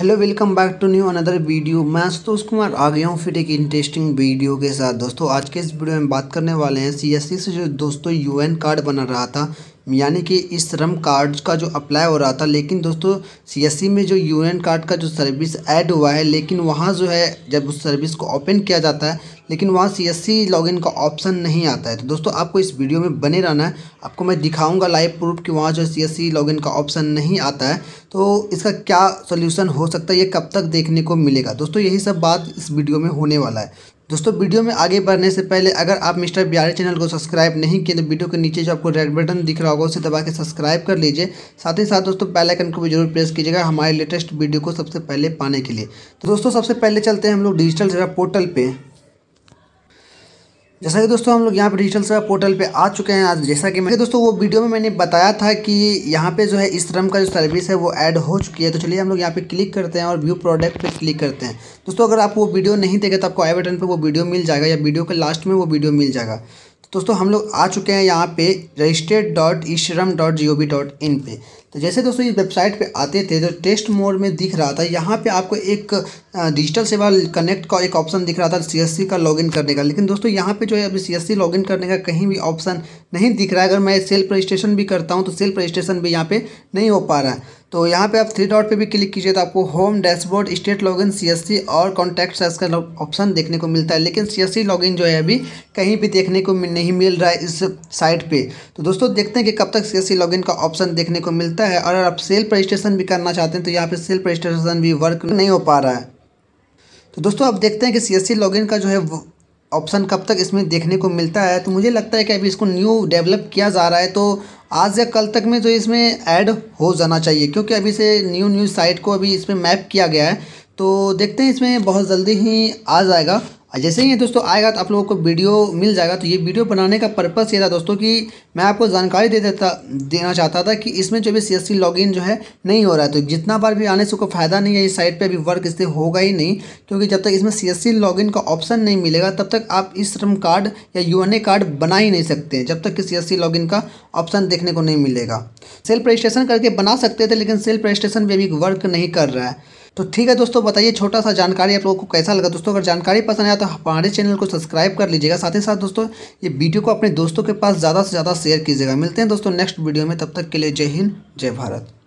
hello welcome back to new another video मैं आशुतोष कुमार आ गया हूँ फिर एक इंटरेस्टिंग वीडियो के साथ दोस्तों आज के इस वीडियो में बात करने वाले हैं सीएससी से जो दोस्तों यूएन कार्ड बना रहा था यानी कि इस श्रम कार्ड का जो अप्लाई हो रहा था लेकिन दोस्तों सीएससी में जो यूनियन कार्ड का जो सर्विस ऐड हुआ है लेकिन वहाँ जो है जब उस सर्विस को ओपन किया जाता है लेकिन वहाँ सी एस लॉगिन का ऑप्शन नहीं आता है तो दोस्तों आपको इस वीडियो में बने रहना है आपको मैं दिखाऊंगा लाइव प्रूफ कि वहाँ जो सी एस लॉगिन का ऑप्शन नहीं आता है तो इसका क्या सोल्यूशन हो सकता है ये कब तक देखने को मिलेगा दोस्तों यही सब बात इस वीडियो में होने वाला है दोस्तों वीडियो में आगे बढ़ने से पहले अगर आप मिस्टर बिहारी चैनल को सब्सक्राइब नहीं किए तो वीडियो के नीचे जो आपको रेड बटन दिख रहा होगा उसे दबा के सब्सक्राइब कर लीजिए साथ ही साथ दोस्तों पहले आइकन को भी जरूर प्रेस कीजिएगा हमारे लेटेस्ट वीडियो को सबसे पहले पाने के लिए तो दोस्तों सबसे पहले चलते हैं हम लोग डिजिटल जरा पोर्टल पर जैसा कि दोस्तों हम लोग यहाँ पे डिजिटल सेवा पोर्टल पे आ चुके हैं आज जैसा कि मैं दोस्तों वो वीडियो में मैंने बताया था कि यहाँ पे जो है इस तरह का जो सर्विस है वो ऐड हो चुकी है तो चलिए हम लोग यहाँ पे क्लिक करते हैं और व्यू प्रोडक्ट पे क्लिक करते हैं दोस्तों अगर आप वो वीडियो नहीं देखे तो आपको आई बटन पर वो वीडियो मिल जाएगा या वीडियो के लास्ट में वो वीडियो मिल जाएगा दोस्तों हम लोग आ चुके हैं यहाँ पे registered dot E Shram dot G O V dot in पर तो जैसे दोस्तों इस वेबसाइट पे आते थे जो तो टेस्ट मोड में दिख रहा था यहाँ पे आपको एक डिजिटल सेवा कनेक्ट का एक ऑप्शन दिख रहा था सीएससी का लॉगिन करने का लेकिन दोस्तों यहाँ पे जो है अभी सीएससी लॉगिन करने का कहीं भी ऑप्शन नहीं दिख रहा है अगर मैं सेल्फ रजिस्ट्रेशन भी करता हूँ तो सेल्फ रजिस्ट्रेशन भी यहाँ पर नहीं हो पा रहा है तो यहाँ पे आप थ्री डॉट पे भी क्लिक कीजिए तो आपको home dashboard state login CSC और कॉन्टैक्ट सर्च का ऑप्शन देखने को मिलता है लेकिन सीएससी लॉगिन जो है अभी कहीं भी देखने को नहीं मिल रहा है इस साइट पे तो दोस्तों देखते हैं कि कब तक सीएससी लॉगिन का ऑप्शन देखने को मिलता है और अगर आप सेल्फ रजिस्ट्रेशन भी करना चाहते हैं तो यहाँ पर सेल्फ रजिस्ट्रेशन भी वर्क नहीं हो पा रहा है तो दोस्तों आप देखते हैं कि सी एस लॉगिन का जो है ऑप्शन कब तक इसमें देखने को मिलता है तो मुझे लगता है कि अभी इसको न्यू डेवलप किया जा रहा है तो आज या कल तक में जो इसमें ऐड हो जाना चाहिए क्योंकि अभी से न्यू न्यू साइट को अभी इसमें मैप किया गया है तो देखते हैं इसमें बहुत जल्दी ही आ जाएगा जैसे ही दोस्तों आएगा तो आप लोगों को वीडियो मिल जाएगा तो ये वीडियो बनाने का पर्पस ये था दोस्तों कि मैं आपको जानकारी दे देता देना चाहता था कि इसमें जो भी सी एस जो है नहीं हो रहा है तो जितना बार भी आने से कोई फ़ायदा नहीं है इस साइट पर अभी वर्क इससे होगा ही नहीं क्योंकि जब तक इसमें सी एस का ऑप्शन नहीं मिलेगा तब तक आप इस श्रम कार्ड या यू कार्ड बना ही नहीं सकते जब तक कि सी एस का ऑप्शन देखने को नहीं मिलेगा सेल्फ रजिस्ट्रेशन करके बना सकते थे लेकिन सेल्फ रजिस्ट्रेशन भी अभी वर्क नहीं कर रहा है तो ठीक है दोस्तों बताइए छोटा सा जानकारी आप लोगों को कैसा लगा दोस्तों अगर जानकारी पसंद आया तो हमारे चैनल को सब्सक्राइब कर लीजिएगा साथ ही साथ दोस्तों ये वीडियो को अपने दोस्तों के पास ज़्यादा से ज़्यादा शेयर कीजिएगा मिलते हैं दोस्तों नेक्स्ट वीडियो में तब तक के लिए जय हिंद जय भारत